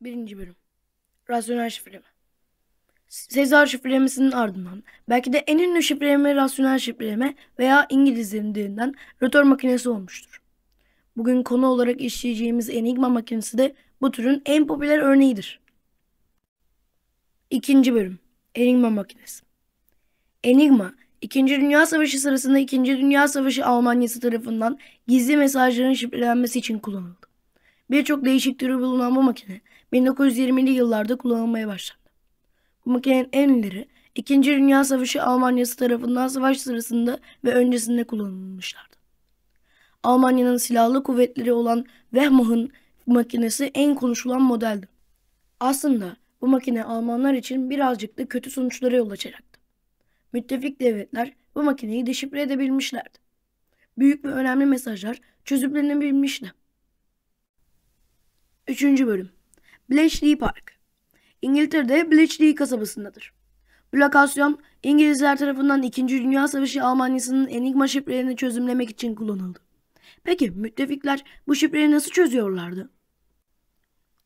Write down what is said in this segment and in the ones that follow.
Birinci bölüm. Rasyonel şifreleme. Sezar şifrelemesinin ardından belki de en ünlü şifreleme rasyonel şifreleme veya İngilizlerin dilinden rötör makinesi olmuştur. Bugün konu olarak işleyeceğimiz Enigma makinesi de bu türün en popüler örneğidir. İkinci bölüm. Enigma makinesi. Enigma, İkinci Dünya Savaşı sırasında İkinci Dünya Savaşı Almanyası tarafından gizli mesajların şifrelenmesi için kullanıldı. Birçok değişik türü bulunan bu makine 1920'li yıllarda kullanılmaya başlandı. Bu makinenin en ileri 2. Dünya Savaşı Almanyası tarafından savaş sırasında ve öncesinde kullanılmışlardı. Almanya'nın silahlı kuvvetleri olan Wehrmacht'ın makinesi en konuşulan modeldi. Aslında bu makine Almanlar için birazcık da kötü sonuçlara yol açacaktı. Müttefik devletler bu makineyi deşifre edebilmişlerdi. Büyük ve önemli mesajlar çözümlenebilmişti. 3. Bölüm Bletchley Park İngiltere'de Bletchley kasabasındadır. Bu lokasyon İngilizler tarafından 2. Dünya Savaşı Almanya'sının enigma şifrelerini çözümlemek için kullanıldı. Peki müttefikler bu şifreyi nasıl çözüyorlardı?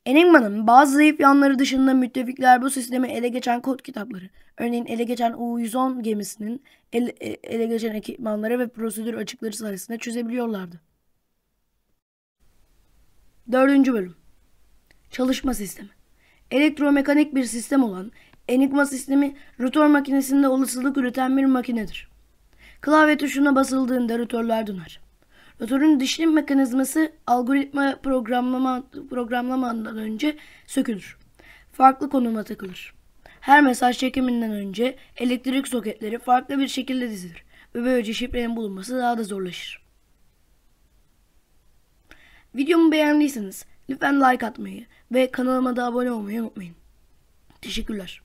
Enigma'nın bazı zayıf yanları dışında müttefikler bu sistemi ele geçen kod kitapları, örneğin ele geçen U-110 gemisinin ele, ele geçen ekipmanları ve prosedür açıkları sayesinde çözebiliyorlardı. Dördüncü bölüm Çalışma sistemi. Elektromekanik bir sistem olan Enigma sistemi rotor makinesinde olasılık üreten bir makinedir. Klavye tuşuna basıldığında rotorlar döner. Rotorun dişli mekanizması algoritma programlama, programlamadan önce sökülür. Farklı konuma takılır. Her mesaj çekiminden önce elektrik soketleri farklı bir şekilde dizilir ve böylece şifrenin bulunması daha da zorlaşır. Videomu beğendiyseniz Lütfen like atmayı ve kanalıma da abone olmayı unutmayın. Teşekkürler.